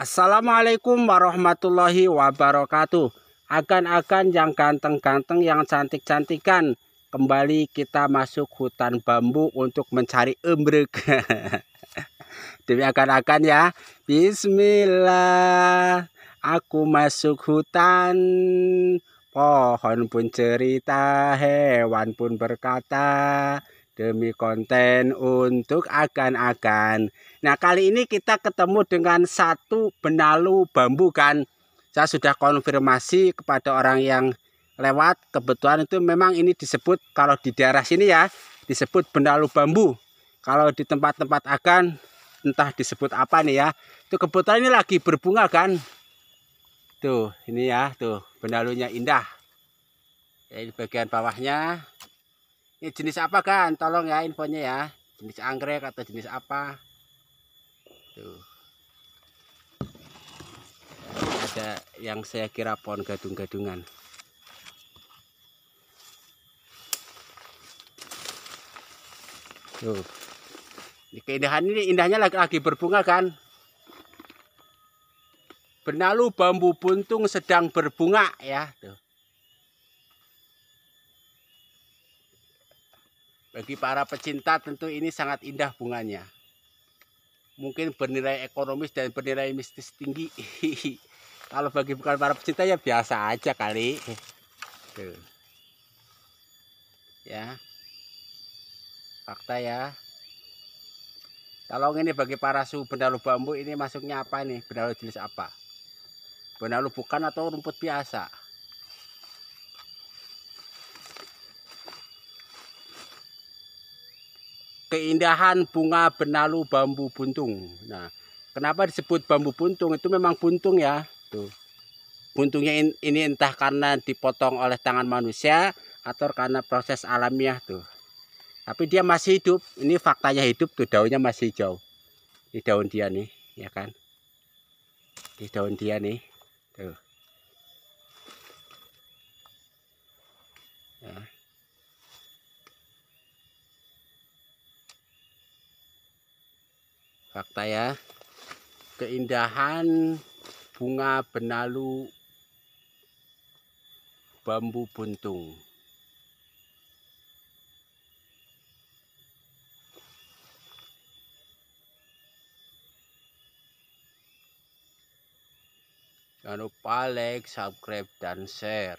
Assalamualaikum warahmatullahi wabarakatuh. Akan-akan yang ganteng-ganteng, yang cantik-cantikan. Kembali kita masuk hutan bambu untuk mencari embrek. Demi akan-akan ya. Bismillah. Aku masuk hutan. Pohon pun cerita, hewan pun berkata demi konten untuk akan-akan. Nah, kali ini kita ketemu dengan satu benalu bambu kan. Saya sudah konfirmasi kepada orang yang lewat, kebetulan itu memang ini disebut kalau di daerah sini ya, disebut benalu bambu. Kalau di tempat-tempat akan entah disebut apa nih ya. Itu kebetulan ini lagi berbunga kan. Tuh, ini ya, tuh benalunya indah. Ini bagian bawahnya ini ya, jenis apa kan? Tolong ya infonya ya. Jenis anggrek atau jenis apa? Tuh. Ada yang saya kira pohon gadung-gadungan. Tuh. Ini keindahan ini indahnya lagi, lagi berbunga kan? benalu bambu buntung sedang berbunga ya, tuh. Bagi para pecinta tentu ini sangat indah bunganya. Mungkin bernilai ekonomis dan bernilai mistis tinggi. Kalau bagi bukan para pecinta ya biasa aja kali. Tuh. Ya. Fakta ya. Kalau ini bagi para suhu benalu bambu ini masuknya apa nih? Benalu jenis apa? Benalu bukan atau rumput biasa? keindahan bunga benalu bambu buntung. Nah, kenapa disebut bambu buntung? Itu memang buntung ya. Tuh. Buntungnya ini entah karena dipotong oleh tangan manusia atau karena proses alamiah tuh. Tapi dia masih hidup. Ini faktanya hidup tuh daunnya masih hijau. Di daun dia nih, ya kan? Ini daun dia nih. Tuh. fakta ya keindahan bunga benalu bambu buntung Jangan lupa like, subscribe, dan share.